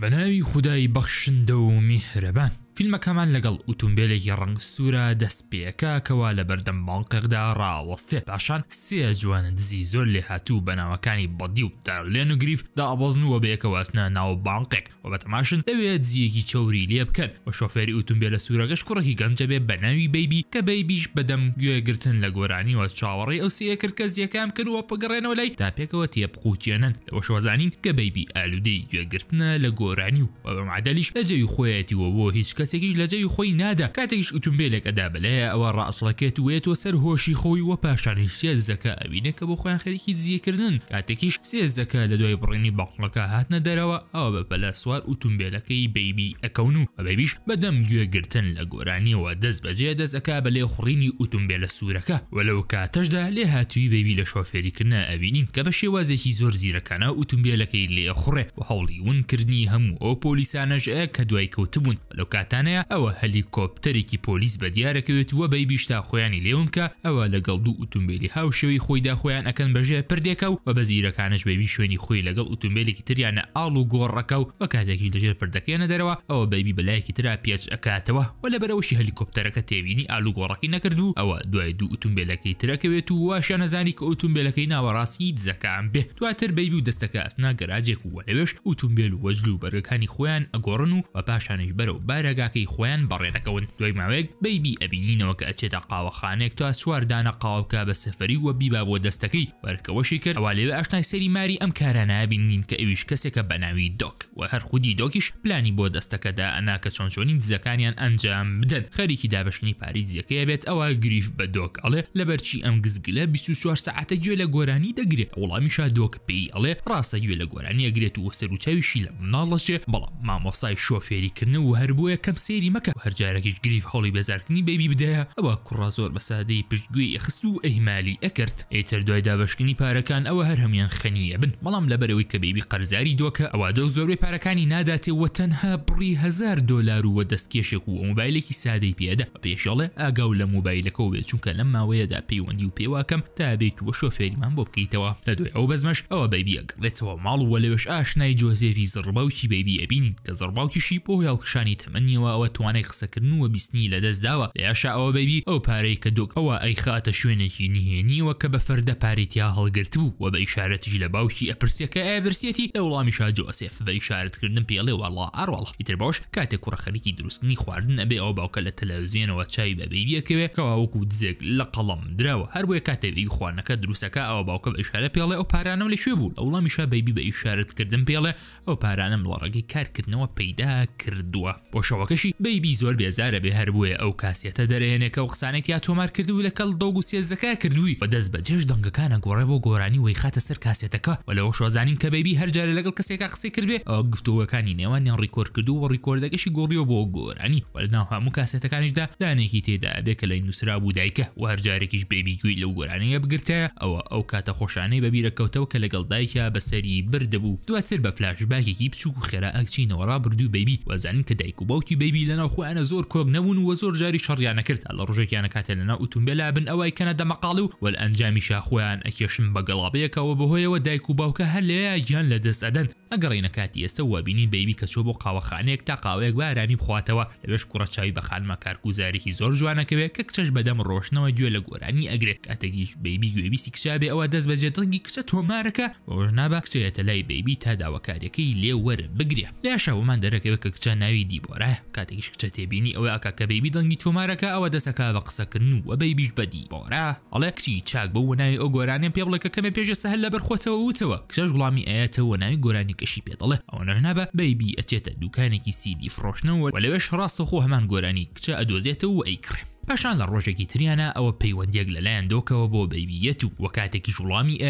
بناوی خدای بەخشندە و مهربان فیلمەکەمان لەگەڵ ئۆتومبیلێکی ڕنگ سوورە دەست پێکاکەوە لە بەردەم بانقێکدا ڕاوەستێ پاشان سێ جوانە دزی زۆر لێ هاتوو بەناوەکانی بەدی و دارلێن و گریف دا ئەبزنووە بەیەکەوەسنە ناو بانقێک و بەتەماشن ئەوێ دزیەکی چوری لێ بکەن و شۆفێری ئۆتومبیل لە سوورەگەش کوڕێکی گەنجە بێ بە ناوی بیبی کە بیبیش بەدەم گوێگرتن لە گۆرانی وە چاوەڕی ئەو سەیە کرد کە زیەکان کردووە پگەڕێنەوە لای تا پێکەوە تێبقوچێنن لەەوەشوەزانین کە بیبی ئالودەی گوێگرتنە لە گۆرانی و بەمعادلیش ئەجەوی خۆیەتی وە بۆ هیچ کەس کەسێکی لەجێی خۆی نادا کاتێکیش ئۆتومبیلێکەدا بلەیە ئەوە ڕاستڵەکەت وێتەوە سەر هۆشی خۆی وە پاشانی سێزەکە ئەوینە کە بۆ خۆیان خەریکی دزیەکردن کاتێکیش سێزەکە لە دوای بڕێنی باقڵەکە هاتنە دەرەوە ئەوە بە پەلە سووار ئۆتومبیلەکەی بەیبی ئەکەون و ئەبیش بەدەم گوێگرتن لە گۆرانیەوە دەست بەجێ دەستەکە بە لێ خوڕینی ئۆتومبیلە سوورەکە وەلەو کاتەشدا لێ هاتووی بەبی لە شۆفێریکردە ئەبینین کە بە شێوازێکی زۆر زیرەکانە ئۆتومبیلەکەی لێ خوڕێ و هەوڵی ونکردنی هەموو ئەو پۆلیسانەژ کە دوای کەوتبوون لەو کاتە کاتانەیە ئەوە هەلیکۆپتەرێکی پۆلیس بە دیارەکەوێت وە بەی بیشتا خۆیانی لێوم کە ئەوە لەگەڵ دوو ئۆتومبیلی هاوشەوی خۆیدا خۆیان ئەەکەن بەژێ پردێکە و بە بەزیرەکانش بەبی شوێنی خۆی لەگەڵ ئۆتومبیلێکی تریانە ئاڵ و گۆڕەکە و بە کاتێکی لەژێر پردەکەیانە دەرەوە ئەوە بەبی بەلایەکی تررا پێچ ئەکاتەوە و لە بەرەوەشی هەلیکۆپتەرەکە تێبینی ئالوگۆڕەکی نەکرد و ئەوە دوای دوو ئۆتومبیلەکەی ترەکەوێت و واشە نەزانی کە ئۆتومبیلەکەی ناوەڕاستی دزەکان بێ دواتر بەبی و دەستەکە ئەسنا گەراجێک و وەلەوێش ئۆتومبیل و وەزل و بەرەکانی خۆیان ئەگۆڕن و بە پاشانش بەرەو بارەگا کاکەی خۆیان بەڕێدەکەون دوای ماوەیەک بیبی ئەبینینەوە کە ئەچێتە قاوەخانێک تا سواردانە قاوکە بە سەفری وە بیبا بۆ دەستەکەی وەرکەوەشی کرد ئەوا لێوە ئاشنای سەری ماری ئەم کارە نابینین کە ئەویش کەسێکە بەناوی دۆک و هەر خودی دۆکیش پلانی بۆ دەستەکەدا ئەنا کە چۆنچۆنی دزەکانیان ئەنجام بدەن خەریکی دابشنی پارێزیەکەی بێت ئەوە گریف بە دۆک ئەڵێ لەبەرچی ئەم گزگلە 24 ساعتە گوێ لە گۆرانی دەگرێت وڵامیشا دۆک پێی ئەڵێ ڕاستە گوێ لە گۆرانی ئەگرێت و سەر و چاویشی لە مناڵەشێ بەڵام مامۆسای شۆفێریکردن و هەربووە کەم سێری مەکە هەرجارێکیش گریف هەڵی بەزارکردنی بەبی بدایە ئەوە کوڕا زۆر بە سادەی پشتگوی ئەخست و ئەهمالی ئەکرد ئیتر دوای دابشکنی پارەکان ئەوە هەر هەمان خەنیە بن بەڵام لەبەرەوەی کە بێبی قەرزاری دۆکە ئەوا دۆ زۆرەی پارەکانی ناداتێەوە تەنها بڕی هزار دلار ووە دەستکێشێک و مۆبایلێکی سادەی پێدا پێشڵێ ئاگاو لە مۆبایلەکەەوە بێت چونکە لەم ماوەیەدا پەیوەندی و پێواکەم تا بێت وە شۆفێریمان بۆ بکەیتەوە لە دوای ئەو بەزمەش ئەوە بەبیەک لێتەوە ماڵ وە لەوێش ئاشنای جۆزێوی زڕباوکی بەبی ئەبینی کە زڕباوکیشی بۆ هێڵکشانی تەمەنی بینینەوە ئەوە توانای قسەکردنوە بیستنی لە دەستداوە یاشا ئەوە بەبی ئەو پارەی کە دۆک ئەوە ئەی خاتە شوێنێکی نهێنیوە کە بە فەردە پارێتیا هەڵگرت بوو و بە ئیشارەتیش لە باوکی ئەپرسیەکە ئابرسێتی لە وڵامی شاجۆسف بە ئیشارەتکردن پێڵێ وڵا ئاڕواڵ ئیتر باش کاتێک کوڕەخەریکی دروستنی خواردن ئەبێ ئەو باوکە لە تەلەوزیێنەوە چای بەبیەکەوێ کەواوەکو دزێک لە قەڵم درراوە هەروە کاتێبی خواردنەکە دروستەکە ئەو باوکە بە ئیشارە پێڵێ ئەو پارانەوە لەشێ بوو لە وڵامیشا بەیبی بە ئیشارەتکردن پێڵێ ئەو پارانم لە ڕێگەی کارکردنەوە پەیدا کردووە بۆشەوە چاوەکەشی بیبی زۆر بێزارە بێ هەربووە ئەو کاسێتە دەرێنێکە و قسانێک یا تۆمار کردو لەکەڵ دۆگ و سێزەکە کردووی بە دەست بە جێش دەنگەکانە گۆڕێ بۆ گۆرانی وی خاتە سەر کاسێتەکە وەلەوە شۆزانین کە بیبی هەرجارە لەگەڵ کەسێکە قسەی کردێ ئەو گفتوەکانی نێوانیان ڕیکۆرد کردو و ڕیکۆردەکەشی گۆڕیەوە بۆ گۆرانی وەلناو هەموو کاسێتەکانیشدا دانێکی تێدا ئەبێ کە لای نووسرا بوو دایکە و هەرجارێکیش بیبی گوی لەو گۆرانەیە بگرتە ئەوە ئەو کاتە خۆشانەی بەبیرەکەوتەوە کە لەگەڵ دایکە بەسەری بردەبوو دواتر بە فلاشباکێکی بچوو و خێرا ئەکچینەوەڕا بردو بیبی وەزانین کە دایک و باوکی بەبی لەناو خوۆیانە زۆر کۆک نەبوون و زۆر جاری شەڕیانە کرد لە ڕژێکیانە کاتێ لەنا ئۆتومبیلا بن ئەوەی کەنە دەمەقاڵ و وەل ئەنجامیشا خۆیان ئەکێشم بە گەڵابەیەکەوە بەهۆیەوە دایک و باوکە هەر لەیە گیان لە دەست ئەدەن ئەگەڕینە کاتی ئێستا وەبینی بەبی کە چۆ بۆ قاوەخانەیەک تا قاوەیەک بارامی بخواتەوە لەوێش کوڕەچوی بە خانمە کارگوزارێکی زۆر جوانەکەوێت کە کچەش بەدەم ڕۆشنەوە گوێ لە گۆرانی ئەگرێت کاتەگیش بەبی گوێبیسی کشابێ ئەوە دەست بەجێتەنگی کچە تۆمارەکە ئۆژنابە کچێتە لای بەبی تا داواکاریەکەی لێ وەرە بگرێ لاشەوەمان دەرەکەوێت کە کچە ناوی دیبۆرە کاتێکیش کچە تێبینی ئەوە ئاکا کە بەیبی دەنگی تۆمارەکە ئەوە دەسەکە بە قسەکردن و بەیبیش بەدی بۆرا ئەڵێ کچی چاک بە وەناوی ئەو گۆرانیان پێ بڵێکە کەمە پێشە سەهل لە بەرخۆتەوە وتەوە کچەش وڵامی ئاەتەوە ناوی گۆرانی کەشی پێدەڵێ ئەوە نەبە بەیبی ئەچێتە دوکانێکی سیدی فرۆشنەوە و لەوێش ڕاستە خۆ هەمان گۆرانی کچە ئەدۆزێتەوە و ئەیکڕێ پاشان لە ڕۆژێکی تریانە ئەوە پەیوەندێک لەلایەن دۆکەوە بۆ بەیبیەت و وەکاتێکی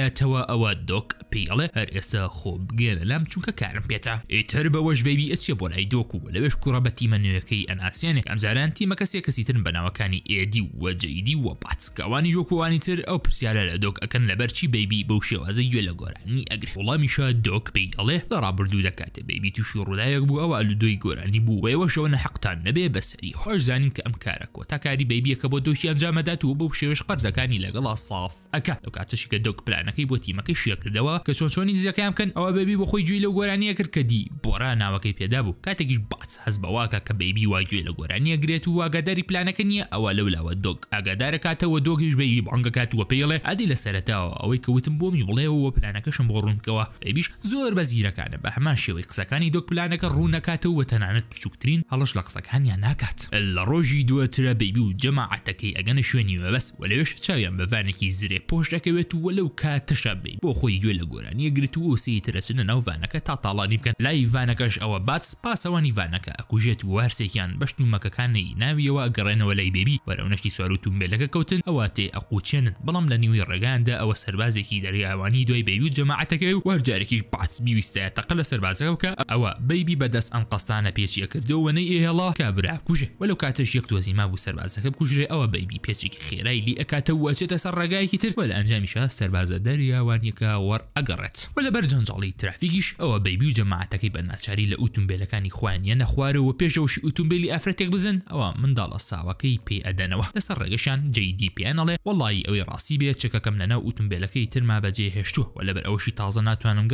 آت و ئەوە دوک پیاله هر اس خوب بگێرە لام چونکە کارم پێتا ئیتر بەوەش بەبی ئەچێ بۆ لای دۆکو و لەوێش کوڕە بە تیمە نوێەکەی ئەناسیانێک ئەمزاران تیمە کەسێک بنا ترن بەناوەکانی ئێدی و جیدی و پاتکەوانی جۆکوانی تر ئەو پرسیارە لە دۆک ئەەکەن لە بەرچی بەبی بەو شێوازە گوێ لە گۆرانی ئەگری وڵامیشە دۆک پێی ئەڵێ لە ڕابردوو دەکاتێ بەبی تووشی ڕووداەک بوو ئەوە ئەلودۆی گۆرانی بوو وەیەوەشەوە نەحقتان نەبێ بەسەری خۆش زانین کە ئەم کارە کۆتاکاری بەبیەکە بۆ دۆشی ئەنجامەدات و بەو شێوش قەرزەکانی لەگەڵا صاف ئەکە لەو کاتەشی کە دۆک پلانەکەی بۆ تیمەکەی شیەکردەوە کە چۆچۆنی دزیەکەیان بکەن ئەوە بەبی بە خۆی گوێی لە گۆرانیە کرد کە دی بۆرا ناوەکەی پێدا بوو کاتێکیش باچ هەز بەواکە کە بەبی وای گوێ لە گۆرانیە گرێت و واگاداری پلانەکە نییە ئەوە لەولاوە دۆک ئاگادارە کاتەوە دۆگیش بەبی بانگە کاتوە پێڵێ ئەدی لە سەرتاوە ئەوەی کەوتم بۆمی بڵێەوە پلانەکەشم بۆ ڕوونکەوە ئەبیش زۆر بە زیرەکانە بە هەمان شێوەی قسەکانی دۆک پلانەکە ڕوو نکاتەوە تەنانەت بچووکترین هەڵش لە قسەکانیان ناکات لە ڕۆژی دووەترە بەبی و جەماعەتەکەی ئەگەنە شوێنی وەبەس و لەوێش چاویان بەوانێکی زرێ پۆشەکەوێت و وەلەو کاتەشە بێ بۆ خۆی گوێ لە گۆرانی گرتو و ترسن ناو ڤانەکە تا تاڵانی بکەن لای ڤانەکەش ئەوە باتس پاسەوانی ڤانەکە ئەکوژێت و وارسێکیان بەشت و مەکەکانی ناویەوە گەڕێنەوە لای بێبی وەرەو نشتی سوار و تومبێلەکە کەوتن ئەوە ئەقوچێنن بەڵام لە نیوی ڕێگاندا ئەوە سەربازێکی دەریاوانی دوای بێبی و جەماعەتەکەی و وەرجارێکیش باتس بیویستە تەقە لە سەربازەکە بکە ئەوە بەیبی بەدەست ئەم قستانە پێچیە کردو وەنەی ئێهێڵا کابرا کوژێ وەلو کاتەش یەک تۆزی ما بوو سەربازەکە بکوژێ ئەوە بەیبی پێچێکی خێرای لی ئەکاتە وەچێتە سەر ڕێگایکی تر وە لە ئەنجامیشە سەربازە دەریاوانیەکە وەڕ ئەگەڕێت و لەبەر جەنجاڵی ترافیکیش ئەوە بەیبی و جەماعەتەکەی بە ناچاری لە ئۆتومبیلەکانی خوانیە نەخوارەوە پێشەوشی ئۆتومبیلی ئەفرەتێک بزن ئەوە منداڵە ساوەکەی پێ ئەدەنەوە لەسەر ڕێگەشان جیدی پیانەڵێ وڵی ئەوەی ڕاستی بێ چەکەکەم لەناو ئۆتومبیلەکەی ترما بەجێ هێشتووە و لەبەر ئەوشی تازە ناتوانم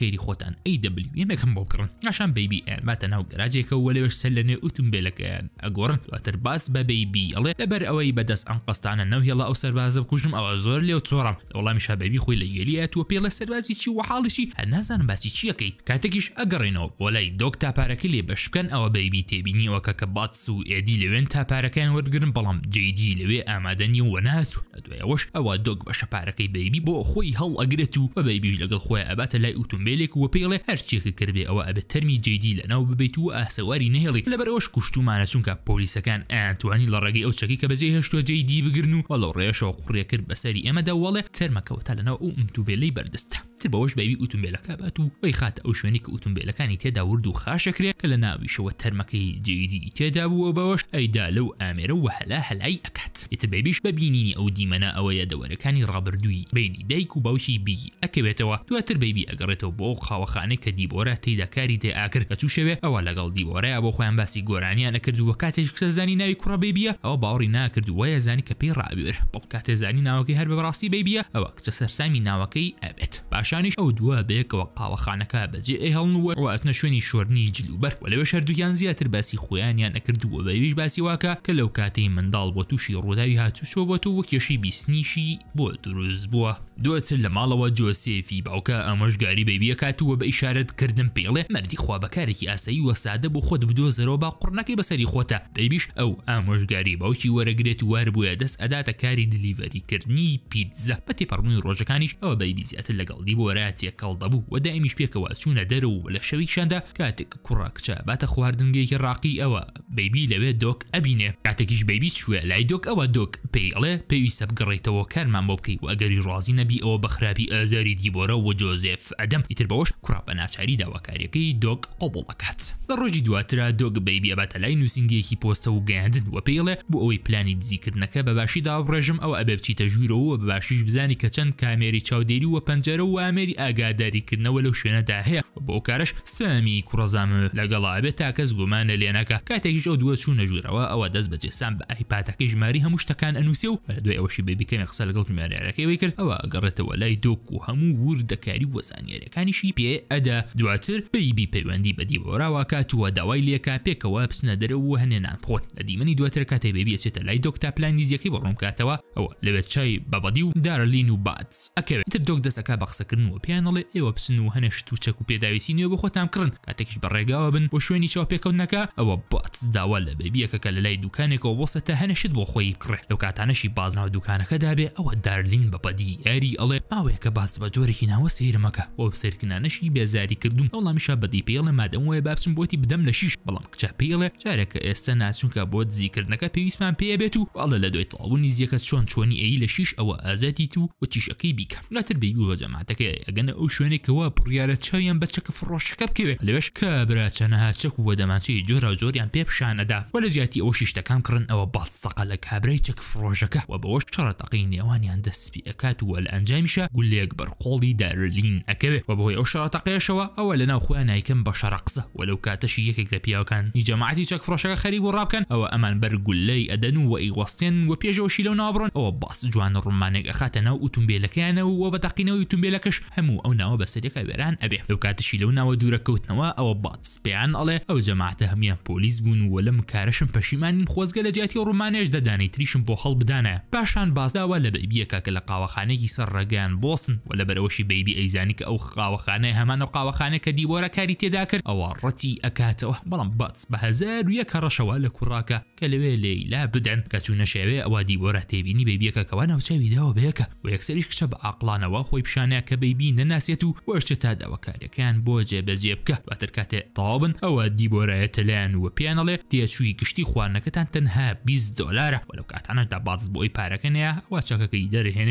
خیری ئەوە ای دبلیو لە خێری خۆتان عشان بیبی ان بکڕن ناشان بەیبی ئەماتە ناو وش وەلەوەش سەر لەنێ ئۆتومبیلەکەیان ئەگۆڕن واتر باس بە بەیبی ئەڵێ لەبەر ئەوەی بەدەست ئەم قستانە نەوهێڵە ئەو سەربازە بکوژم ئەوە زۆر لێو چۆڕم وەڵامیشا بەبی ئەسپی خۆی لە یەلیەتوە پێ لە سەربازی چی و حاڵشی هەنازان باسی چیەکەیت کاتێکیش ئەگەڕێنەوە وەلای دۆک تاپارەکە لێ بەشکەن ئەوە بەیبی تێبینیەوەکە کە باتس و ئێدی لەوێن تاپارەکان وەرگن بەڵام جیدی لەوێ ئامادەنی و وەناتوە دوێەوەش ئەوە دۆک بە شەپارەکەی بەیبی بۆ خۆی هەڵ ئەگرێت و بە بەیبیش لەگەڵ خۆی ئەباتە لای ئۆتۆمبیلێک و پێڵێ هەرچێکی کردێ ئەوە ئەبێت تەرمی جدی لەناو ببیت و ئاسەواری نهێڵی لەبەرەوەش کوشتومانە چونکە پۆلیسەکان ئەتوانی لە ڕێگەی ئەو چەکی کە بەجێ هێشتوە جدی بگرن و وەڵۆ ڕێشەوە قوڕێ کرد بەسەری ئێمەدا وڵێ تەرمەکەوتە لەناو ئەو ئەمتوبێلەی بەردەستە تر بایی اوتون بیلا که باتو وی خاتە که اوتون بیلا کانی تیدا وردو و کریا کە لە ناویشەوە تەرمەکەی جیدی تێدا بووە بەوەش ئەیدا لەو ئامێرە و هەلا هەلای اکت ئتر بایبیش ببینینی ئەو دیمەنە ئەوەیە دەوەرەکانی ڕابردووی بینی دایک و باوشی بی ئەکەوێتەوە دواتر بەبی ئەگەڕێتەوە بۆ خاوەخانەی کە دیبۆرە تێداکاری تێ ئاکر کە تووشەوێ ئەوە لەگەڵ دیبۆرەیە بۆ خۆیان باسی گۆرانیان نەکردووە کاتێک کەزانی ناوی کوڕە زانی زانی باش پاشانیش ئەو دووە بێکەوە قاوەخانەکە بەجێ ئە هەڵنووە واتنە شوێنی شۆرنی جلوبەر و لەوە شەردویان زیاتر باسی خۆیانیان ئەکردووە بەویش باسی واکە کە لەو کاتەی منداڵ بۆ تووشی ڕووداوی هاتوچۆ بۆ تو وەکێشی بیستنیشی بۆ دروست بووە دوچر لە ماڵەوە جۆسیفی باوکە ئامۆژگاری بەبیەکاتوە بە ئیشارەتکردن پێڵێ مەردی خوا بەکارێکی ئاسایی وە سادە بۆ خۆت بدۆزەرەوە با قڕنەکەی بەسەری خۆتە دەیبیش ئەو ئامۆژگاری باوکی وەرەگرێت وار بووە دەست ئەداتە کاری دلیڤەریکردنی پیتزە بە تێپەڕمووی ڕۆژەکانیش ئەوە بەیبی زیاتر لەگەڵدی بۆ ڕاتە کەڵدەبوو وەدا ئەمیش پێکەوە چوونە دەرە و لە شەوی شاندا کاتێک کوڕاکچە باتە خواردنگەیەکی ڕاقی ئەوە بەیبی لەوێ دۆک ئەبینێ کاتێکیش بەیبی چوە لای دۆک ئەوە دۆک پێیڵێ پێویستە بگەڕێتەوە کارمان بۆ بکەی و ئەگەری ڕازی نەبی بەرنامەبی ئەوە بەخراپی ئازاری دیبۆرە و جۆزف ئەدەم ئیتر بەەوەش کوراپە ناچاری داواکاریەکەی دۆک قۆبڵ ئەکات. لە ڕۆژی دواترا دۆگ بەیبی ئەباتە لای نووسنگەیەکی پۆستە و گەاندن و پێڵێ بۆ ئەوەی پلانی دزیکردنەکە بەباشی داڕێژم ئەو ئەبێ بچیتە ژوورەوە باشیش بزانی کە چەند کامێری چاودێری وە پەنجەرە و ئامێری ئاگاداریکردنەوە لەو شوێنەدا هەیە بۆ کارش سامی کوڕزام لەگەڵابێت تا کەس گومانە لێنەکە کاتێکیش ئەو دووە چوونە ژوورەوە ئەوە دەست بە جێسان بە ئەیپاتەکەی ژماری هەموو شتەکان ئەنووسێ و دوێ ئەوشی ببیکەن قسە لەگەڵ ژمارارەکەی کرد ئەوە گەڕێتەوە لای دۆک و هەموو وردەکاری وەزانانیەرەکانیشی پێ ئەدا دواتر بیبی پەیوەندی بەدی بۆراواکە کاتووە داوای لێکا پێکەوە بسنە دەرە و هەنێنان خۆت لە دیمەنی دواتر کاتێ بێبیێتە لای دکتا پلانیزیەکەی بەڕۆم کاتەوە ئەوە لەوێت چای بەبدی و دارلین و بات ئەکەوێتتر دۆک دەسەکە بە قسەکردنەوە پیانەڵێ ئێوە بسن و هەنشت و چەک و پێداویسی نوێ بە خۆتان کڕن کاتێکش بەڕێگاوە بن بۆ شوێنی چاو پێکەوتنەکە ئەوە بات داوا لە بێبیەکە کە لە لای دوکانێکەوە بۆسەتە هەنشت بۆ خۆی کڕێ لەو کاتانەشی بازناو دوکانەکە دابێ ئەوە دارلین بەپەدی یاری ئەڵێ ئاوەیە کە باس بە جۆرێکی ناوە سیرمەکە بۆ سرکردانەشی بێزاری کردوون ئەوڵامیشە بەدی پێڵە مادەم وایە بابچم بۆ وتی بدەم لە شیش بەڵام کچە پێڵێ جارێکە ئێستا ناچونکە بۆ دزیکردنەکە پێویستمان پێ بێت و ئەڵە لە دوێت تاڵبوونی زیەکە چۆن چۆنی ئەی لە شیش ئەوە ئازاتی و و چیشەکەی بیکە ناتر بیبی بە جەماتەکە ئەگەنە ئەو شوێنێکەوە بڕیاە چاویان بەچەکە فڕۆشەکە بکەوێت لەوێش کە براچەنەها چەک و دەماچی جۆرا جۆریان پێ پیششانەدا وە لە زیاتی ئەو شیشتەکان کڕن ئەوە باڵ سەقە لە کابرای چەک فرۆژەکە و بەەوەش چڕەتەقی نێوانیان دەستپی ئەکات وە لە ئەنجامیشە گولێک بەرقۆڵی دارلین ئەکەوێت و بەهۆی ئەو شڕەتەقێشەوە ئەوە لەناو خۆیان نایکەم بە شەرەقسە وەلو کات اتش یەکێک لە پیاوکان نیجەماعتی تشك فرۆشەکە خريب و كان او امان بەرگولەی ئەدەن و وەئیوەستێن و پێشەوەشی لەو ناوڕۆن ئەوە باس جوان ڕمانێک اخاتنا ناو ئۆتومبیلەکەیانەوە و بە تەقینەوە ئۆتومبیلەکەش هەموو ئەو ناوە بەسەرێکە وێران ئەبێ لەو کاتشی لەو ناوە دوورە کەوتنەوە ئەوە او باس بيان الله او جماعته هم بوون و لەم کارەشم پەشیمانیم خۆزگە لە جیاتی ڕوومانێش دەدانی تریشم بۆ هەڵ بدانە پاشان بازداوە لە بەبیەکە کە لە قاوەخانێکی سەر ڕگەیان بۆسن و لە بەرەوەشی بەیبی ئەیزانی کە ئەو قاوەخانە هەمان خاني قاوەخانە کە دیبۆرە کاری تێدا کرد ئەوە ڕەتی ئە ئەکاتەوە بەڵام بات بە 1970 لە کوڕاکە کە لەوێ لەیلا بدەن کە چوونە شێوێ ئەوە دیبۆرە تێبینی بێبیەکەکەەوە ناوچەویداەوە بەیەکە و و یک سریش کشب کچە بە ئاقلانەوە خۆی پیشانە بی بەیبی نناسیتو و وەرچە تا داواکاریەکەیان بۆ جێبەجێ و باتر کاتێ تاابن ئەوە دیبۆرایە تەلایەن وە پیانەڵێ تێچووی گشتی خواردنەکەتان تنها 20 دلارە وەلو کاتانەشدا باز بۆی پارەکەنەیە ئەوە چاکەکەی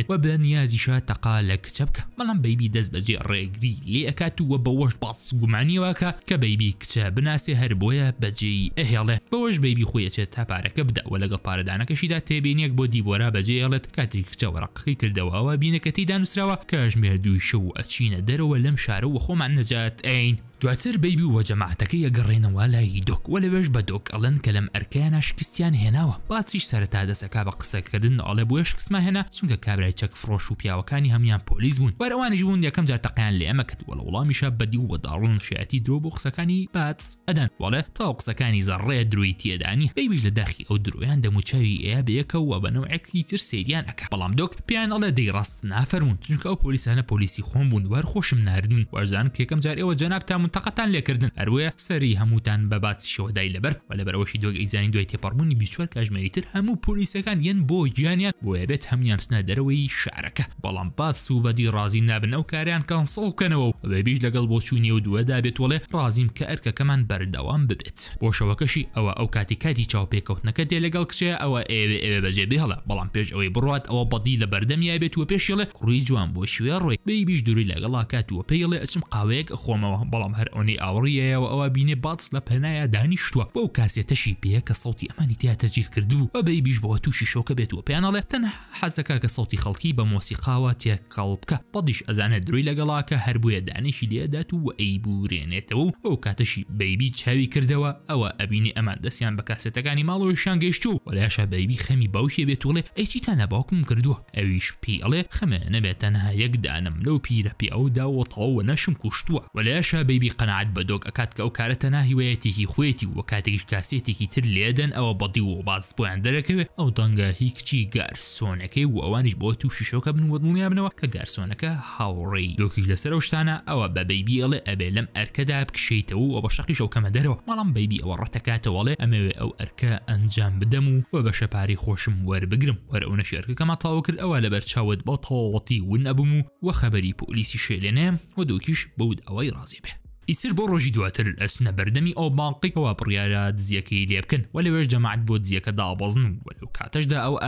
و وە بە نیازیشە تەقا لە کچە بکە بی بەیبی دەست بەجێ ڕێگری لی اکاتو و بوش وە بەەوەش واکا گومانیەوەکە بی بی کچە بچە بناسێ هەر بۆیە بەجێی ئەهێڵێ بەوەش بێبی خۆیەچێت تا پارەکە بدەوە لەگەڵ پارەدانەکەشیدا تێبینێک بۆ دیبۆرا بەجێڵێت کاتی کچە وەڕقی کردەوەەوە بینەکەتی دانووسراوە کەژمێردووی شو ئەچینە دەرەوە لەم شارە و خۆمان نەجات ئەین دواتر بيبي وجماعتك يا قرينا ولا دۆک ولا بيش بدوك دۆک كلام کە كريستيان هنا شکستیان هێناوە باچیش سەرتا دەسەکە بە قسەکردن ئەڵێ كسما هنا هێنا چونکە کابرای فروش وبيا وكاني هم هەمیان پۆلیس بون وروان بوون يا كم تەقیان تقيان لي کرد وەڵە ولا بەدی وە داڕون شایەتی درۆ بۆ قسەکانی باتس ئەدەن وەڵێ تا قسەکانی زەڕێ دروی تێدانی بەیبیش لە داخی ئەو درویان دەموچاوی ئەیە بەیەکە وە بەنەوەعێکی تر سریان ئەکە بەڵام دۆک پیان ئەڵێ دەی ڕاست نافەرمون چونکە ئەو پۆلیسانە پۆلیسی خۆم بوون وەرخۆشم نردون وەرزان کێکەم جار ئێوە جەناب تام منتەقەتان لێکردن ئەروێ سەری هەمووتان بە باسیشەوەدای لەبەر و لەبەرەوەشی دوۆگ ئەیزانانی دوای تێپەڕبوونی بیچوار کاژمەریتر هەموو پۆلیسەکان یەن بۆ گیانیان بۆە بێت هەمویان سنا دەرەوەی شارەکە بەڵام باس و بەدی ڕازی نابن ئەو کاریان کانسڵ بکەنەوە بەبیش لەگەڵ بۆ چوونی و دووەدا بێتوەڵێ ڕازیم کە ئەرکەکەمان بەردەوام ببێت بۆ شەوەکەشی ئەوە ئەو کاتی کاتی چاوپێکەوتنەکە دێ لەگەڵ کشێ ئەوە ئێوێ ئێوە بەجێ بێڵە بەڵام پێش ئەوەی بڕات ئەوە بەدی لە بەردەمیای بێت و پێشڵێ ڕووی جوان بۆ شوێ ڕۆی بی بیش دووری لەگەڵا کاتوە پێڵێ ئەچم قاوەیەک خۆمەوە بەڵام هەر ئەوەی ئاوڕیەوە ئەوە بینێ باس لە پەنایە دانیشتووە بۆ کاسێتەشی پێە کە سەوتی ئەمانی تیا تەجیر کردو بە بەی بیش بۆ تووشی شۆکە بێتوە پێیانەڵێ تەنها حەزەکە کە سەوتی خەڵکی بە مۆسیقاوە تێک قڵبکە بەدیش ئەزانە دروی لەگەڵاکە هەربووە دانیشی لێدات و ئەی بورێنێتەوە و ئەو کاتەشی بەیبی چاوی کردەوە ئەوە ئەبینی ئەمان دەستیان بە کاسێتەکانی ماڵەوەشان گەشت و وەلاشە بەیبی خەمی باوشێ بێتوڵێ ئەیچیتە نەباوکم کردووە ئەویش پێی ئەڵێ خەمە نەبێت تەنها یەک دانم لەو پیرەپی ئەودا و تاوە نەشم کوشتووە وەلاشە بەیبی ئەبی قەنعات بە دۆک ئەکات کە ئەو کارەتە ناهیوەیەتێکی خوێتی وە کاتێکیش کاسێتێکی تر لێدەن ئەوە بەدی و باز بۆیان دەرەکەوێت ئەو دەنگە هیچ کچی گارسۆنەکەی و ئەوانش بۆ تو شیشەکە بن وەدڵنیا بنەوە کە گارسۆنەکە هاوڕێی دۆکیش لەسەر شتانە ئەوە بە بەیبی ئەڵێ ئەبێ لەم ئەرکەدا بکشیتەوە و بە شەقیش ئەو کەمە دەرەوە مەڵام بەیبی ئەوە ڕەتەکاتەوەڵێ ئەمەوێ ئەو ئەرکە ئەنجام بدەم و وە بە شەپاری خۆشم وەربگرم وەرە ئەو نەشێرکەکەمە تاو کرد ئەوە لەبەر چاوت بە تەواوەتی ون ئەبووم و وە خەبەری پۆلیسی شێلێنێ و دۆکیش بەود ئەوەی ڕازی بێ ئیتر بۆ ڕۆژی دواتر ئەسنە بەردەمی ئەو بانقیەوە بڕیارە دزیەکەی لێ بکەن ولو لەوێش جەماعت بۆ دزیەکە دا و ولو کاتەشدا دا او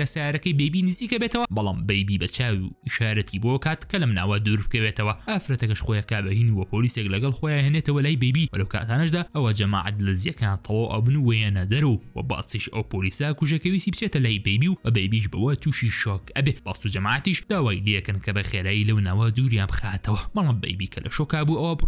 لە سیارەکەی بیبی نزیکە بێتەوە بەڵام بیبی بەچاوی و ئشارەتی بۆ کات کە لەم ناوە دوور بکەوێتەوە ئافرەتەکەش خۆیەکە بەهین وە پۆلیسێک لەگەڵ خۆیان هێنێتەوە لای بیبی و لەو کاتانەشدا ئەوە جەماعت لە زیەکان تەوە ئەبن و وێنە دەر و و باچیش ئەو پۆلیسا کوژەکەویسی بچێتە لای بیبی و بیبیش بەوە تووشی شۆک ئەبێ باست و داوای لێکن کە بە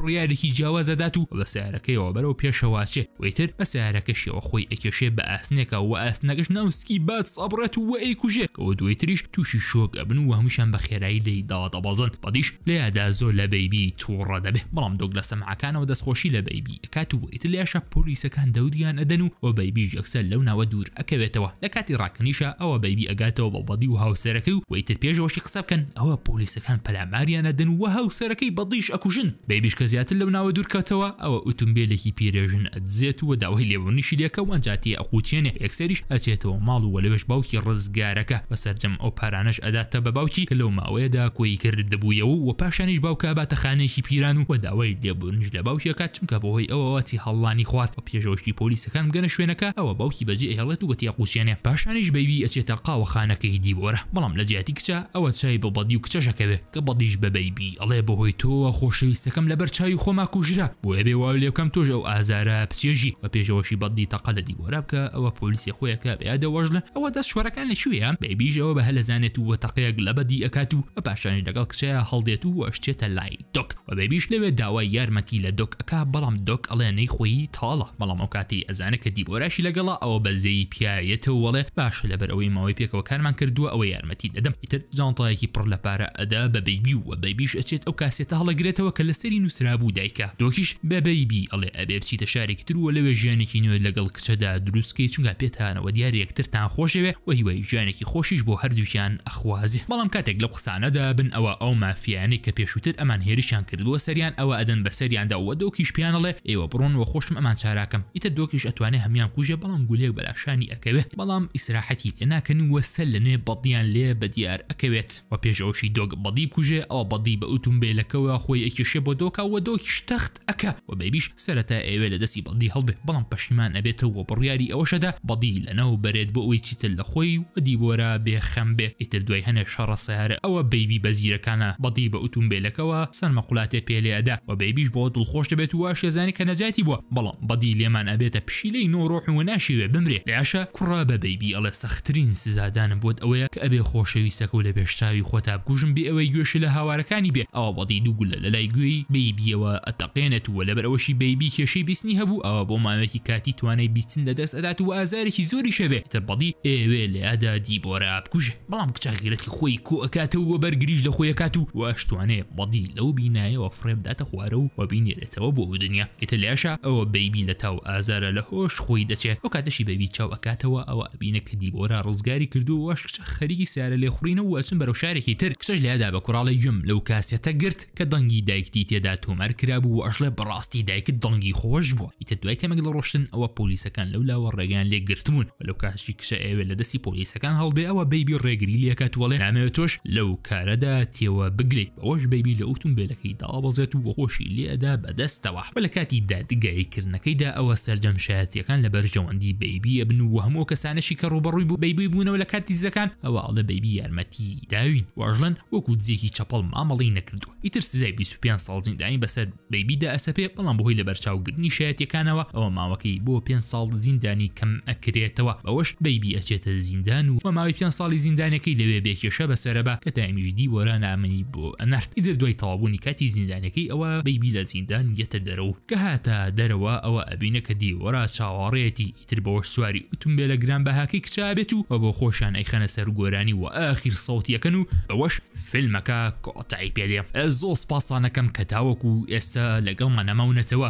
بیبی سیارێکی جیاوازە دات و بە سیارەکەیەوە بەرەو پێشەواسێ ویتر بە سیارەکەشیەوە خۆی ئەکێشێ بە ئاسنێکە و ئاسنەکەش ناوسکی بات سەبرەت و ئەیکوژێ ئەو دوێتریش تووشی شۆک و هەمووشان بە خێرایی دەی داوادەبازن بەدیش لێدا زۆر لە بەیبی تووڕە دەبێ بەڵام دۆک لە سەمعکانەوە دەستخۆشی لە بەیبی ئەکات و ئیتلیاشە پۆلیسەکان دەوریان ئەدەن و بە بەیبیش ئەکسەر لەو ناوە دوور ئەکەوێتەوە لە کاتی ڕاکنیشە ئەوە بەیبی ئەگاتەوە بە بەدی و هاوسەرەکە و ویتر پێشەوەشی قسە بکەن ئەوە پۆلیسەکان پەلاماریانە دن و هاوسەرەکەی بەدیش ئەکوژن بەیبیش کە زیاتر لەو ناوە دوورکاتەوە ئەوە ئۆتمبیلێکی پیرێژن ئەدزێت و داوای لێبوونیشی لەکە وانجاتی ئەخوچێنێ ئەکسریش ئەچێتەوە ماڵ و لەوێش باوکی ڕزگارەکە بە سرجەم ئەو پارانش ئەداتە بە باوکی کە لەو ماوەیەدا کۆی کرد دەبوویەوە و پاشانیش باوکە باتەخانێکی پیران و وەداوای لێبوونج لە باوکیەکە چونکە بەهۆی ئەوەواتی هەڵانی خوارد بە پێشەوەشتی پۆلیسەکان گەنە شوێنەکە ئەوە باوکی بەجێ هێڵێت و بەتی ئەقوچێنێ پاشانیش بەوی ئەچێتە قاوەخانەکەی دیوەرە بەڵام لە جیاتی کچە ئەوە چای بە بەدی و کچەشەکەوێ کە بەدیش بەبیبی ئەڵێ بەهۆی تۆوە خۆشەویستەکەم لە بەرچوی خۆم ماکوژرا بۆ ئەبێ وای لێکەم تۆژ ئەو ئازارە پچێژی بە پێشەوەشی بەدی تەقە لە دیوەرە بکە ئەوە پۆلیسی خۆیەکە بەیادە وەژلە ئەوە دەست شوەرەکان لە شوێیان بێبیژەوە بە هەلەزانێت و وە تەقەیەک لە بەدی ئەکات و بە پاشانی لەگەڵ کچەیە هەڵدێت و وەشتێتە لای دۆک و بێبیش لەوێ داوای یارمەتی لە دۆک ئەکا بەڵام دۆک ئەڵێنەی خۆی تاڵە بەڵام ئەو کاتی ئەزانە کە دیبۆراشی لەگەڵا ئەوە بەزەی پیاەتەوە وڵێ باشە لەبەر ئەوەی ماوەی پێکەوە کارمان کردووە ئەوە یارمەتی دەدەم ئیتر جانتایەکی پڕ لە پارە ئەدا بە بەیبی و بەیبیش ئەچێت ئەو کاسێتە هەڵەگرێتەوە کە لەسەری نووسرابوو دایکە دۆکیش بەبیبی ئەڵێ ئەبێ بچیتە شارێکتر وە لەوێ ژیانێکی نوێ لەگەڵ کچەدا دروستکەی چونگە پێتانەوە دیاری یەکترتان خۆشەوێ و هیوای ژیانێکی خۆشیش بۆ هەردووچیان ئەخوازی بەڵام کاتێک لە قسانەدا بن ئەوە ئەو مافیانێک کە پێشووتر ئەمان هێرشان کردووە سەریان ئەوە ئەدەن بە سەریاندا وە دۆکیش پیانەڵێ ئێوە بڕۆن وە خۆشم ئەمان چاراکەم ئیتە دۆکیش ئەتوانێت هەمان کوژێ بەڵام گولێ بەلاشانی ئەەکەوێت بەڵام ئیسراحەتی لەناکەن وەسە لە نوێ بەدیان لێ بە دیار ئەەکەوێت و پێشەوەشی دۆگ بەدی کوژێ ئەو بەدی بە ئۆتومبیلەکەەوە خۆی ئەکیشێ بۆ دۆکەوە دۆکی خۆیش تەخت ئەکە و بەبیش سەرەتا ئێوێ إيوة لە دەستی بەڵدی هەڵبێ بەڵام پەشیمان ئەبێتەوە بڕیاری ئەوەشەدا بەدی لەنەوە بەرێت بۆ ئەوی چیتر لە خۆی و دیبۆرە بێخەم بێ ئیتر دوای هەنێ شەڕە سەهرە ئەوە بیبی بەزیرەکانە بەدی بە ئۆتومبیلەکەوە سەرمەقولاتێ پێلێدا و بیبیش بۆ دڵخۆش دەبێت ووا شێزانانی کە نەجاتی بووە بەڵام بەدی لێمان ئەبێتە پشیلەی نۆڕۆح و ناشیوێ بمرێ لەعاشە کوڕە بە بیبی ئەڵە سەختترین سزادانم بۆت ئەوەیە کە ئەبێ خۆشەویستەکە و لە بێشتاوی خۆتا بگوژم بێ ئەوەی گوێش لە هاوارەکانی بێ ئەوە بەدی دووگولە لە لای گوێی بیبیەوە اتقینت آه، إيه، بر آوشی بیبی که شی بەیبی نیه بو آب و بۆ کی کاتی توانای بیستن لەدەست ئەدات و ئازارێکی زۆری شەبێ تە بەڵی ئێوێ لەیادا دیبۆرە ئاپکوژ بەڵام کچاغیرەتی خۆی کۆ ئەکاتەوە بەرگریش لە کاتو و واشتوانێ بەدی لەو بینایەوە فڕێبداتە خوارە و وەبینێرێتەوە بۆ دنیا ئێتە لەشە ئەوە بەیبی لە تاو ئازارە لە هۆش خۆی دەچێت و کاتشی بیبی چاو کاتو آو بین کدی بر ڕزگاری کردو وەش کچە خەریکی سیارە لێ خوڕینەوە وەچن بەرەو شارێکی تر کچەش لەیادا بە کوڕاڵی یم لەو کاسێتە گرت کە دەنگی دایکتی تێدا مرک کرابوو و ئەشلە بەڕاستی دایکت دڵنگی خۆش بووە ئیتە دوای کەمەک لە ڕۆشتن ئەوە پۆلیسەکان لەولاوە ڕێگەیان لێگرتمون لەو کاشی کشە ئێوێ لە دەستی پۆلیسەکان هەڵبێ ئەوە بەیبی ڕێگری لەکات وڵێ نامەوێت تۆش لەو کارەدا تێوە بگریت ئەوەش بەیبی لە ئۆتمبیلەکەی داڵبەزێت و بەخۆشی لێدا بەدەستەوە بە لە کاتی دادگایکردنەکەیدا ئەوە سەررجەم شایەتەکان لە بەرژەوەندی بەیبی بن و هەموو کەسانشی کە ڕوبڕووی بوو بەیبی بوونەوە لە کاتی زەکان ئەوە ئەڵە بەیبی یارمەتی داوین واژلەن وەکو جێکی چپەڵ مامەڵی نەکردووە ئیتر سزای 25 ساڵجین داین بەسەر بەیبیدا ئەسەپێ بەڵام بهۆی لە بەرچاوگرنی شایەتەکانەوە ئەوە ماوەکەی بۆ پێ ساڵ زیندانی کەم ئەکرێتەوە ئەوەش بەیبی ئەچێتە زیندان و بە ماوەی پێ ساڵی زیندانەکەی لەوێ بێکێشە بەسەرەبا کە تامیشدی وەرە نامنی بۆ ئەنارد ئیدر دوای تەوابوونی کاتی زیندانەکەی ئەوە بەیبی لە زیندان یەتە دەرە و کە هاتە دەرەوە ئەوە ئەبینە کە دیوەرە چاوەڕێتی ئیتر بەوەش سواری ئۆتمبیل لە گران بەهاکەی کچابێت و بە بۆ خۆشان ئەیخەنە سەر گۆرانی و ئاخیر ساوتیەکەن و ئەوەش فیلمەکە کۆتایی پێدێ زۆ سپاسانەکەم کە تاوەکو ئێس لگو ئێستا لەگەڵمان ناماونەتەوە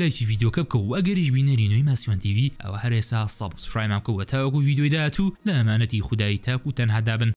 لایک ویدیو کب کو و ئەگەریش بینەرینەوەی ماسیون تی وی او ئێسا سەبسکرایبمان کەوە تاوەکو یددیوی داهات و لە ئەمانەتی خدای تاکو تنها تەنهادابن